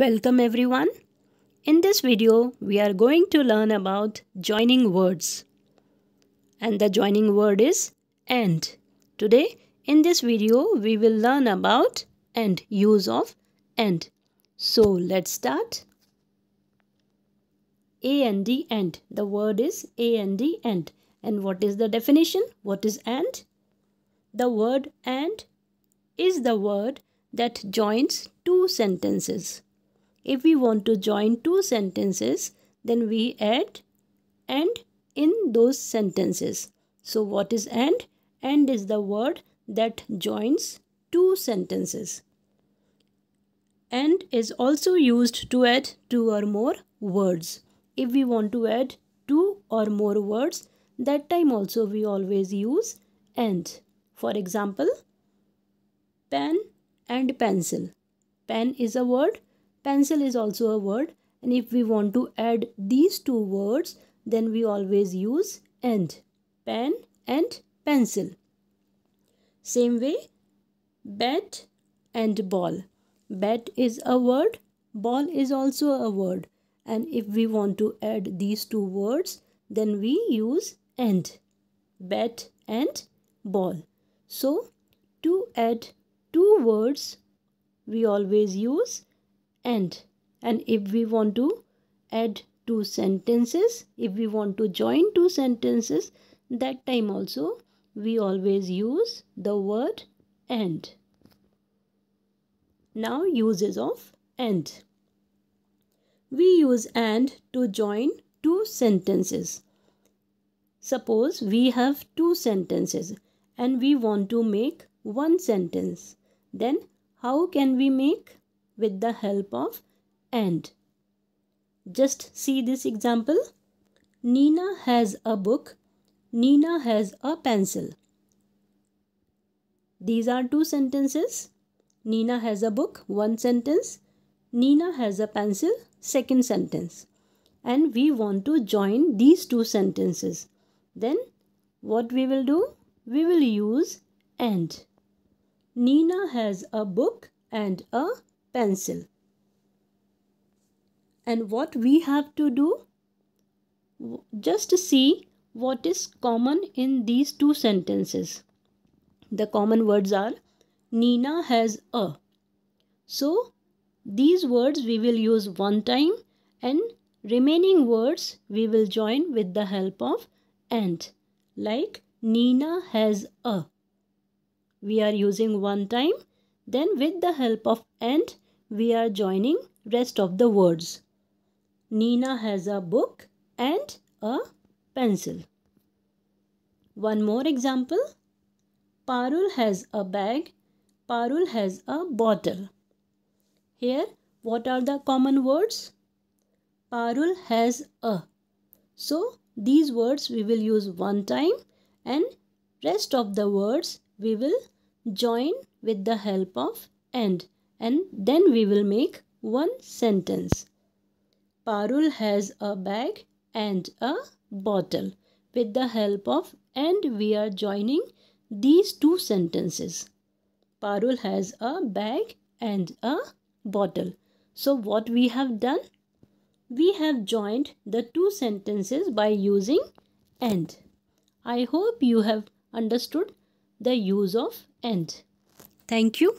Welcome everyone. In this video, we are going to learn about joining words. And the joining word is and. Today, in this video, we will learn about and, use of and. So, let's start. A and D and. The word is A and D and. And what is the definition? What is and? The word and is the word that joins two sentences if we want to join two sentences, then we add and in those sentences. So what is and? And is the word that joins two sentences. And is also used to add two or more words. If we want to add two or more words, that time also we always use and. For example, pen and pencil. Pen is a word Pencil is also a word and if we want to add these two words then we always use and. Pen and pencil. Same way bat and ball. Bat is a word, ball is also a word and if we want to add these two words then we use and. Bat and ball. So to add two words we always use end and if we want to add two sentences if we want to join two sentences that time also we always use the word and now uses of and we use and to join two sentences suppose we have two sentences and we want to make one sentence then how can we make with the help of and. Just see this example. Nina has a book. Nina has a pencil. These are two sentences. Nina has a book, one sentence. Nina has a pencil, second sentence. And we want to join these two sentences. Then what we will do? We will use and. Nina has a book and a pencil. And what we have to do? Just see what is common in these two sentences. The common words are Nina has a. So these words we will use one time and remaining words we will join with the help of and like Nina has a. We are using one time then with the help of and we are joining rest of the words. Nina has a book and a pencil. One more example. Parul has a bag. Parul has a bottle. Here, what are the common words? Parul has a. So, these words we will use one time and rest of the words we will join with the help of and and then we will make one sentence. Parul has a bag and a bottle. With the help of and we are joining these two sentences. Parul has a bag and a bottle. So what we have done? We have joined the two sentences by using and. I hope you have understood the use of and. Thank you.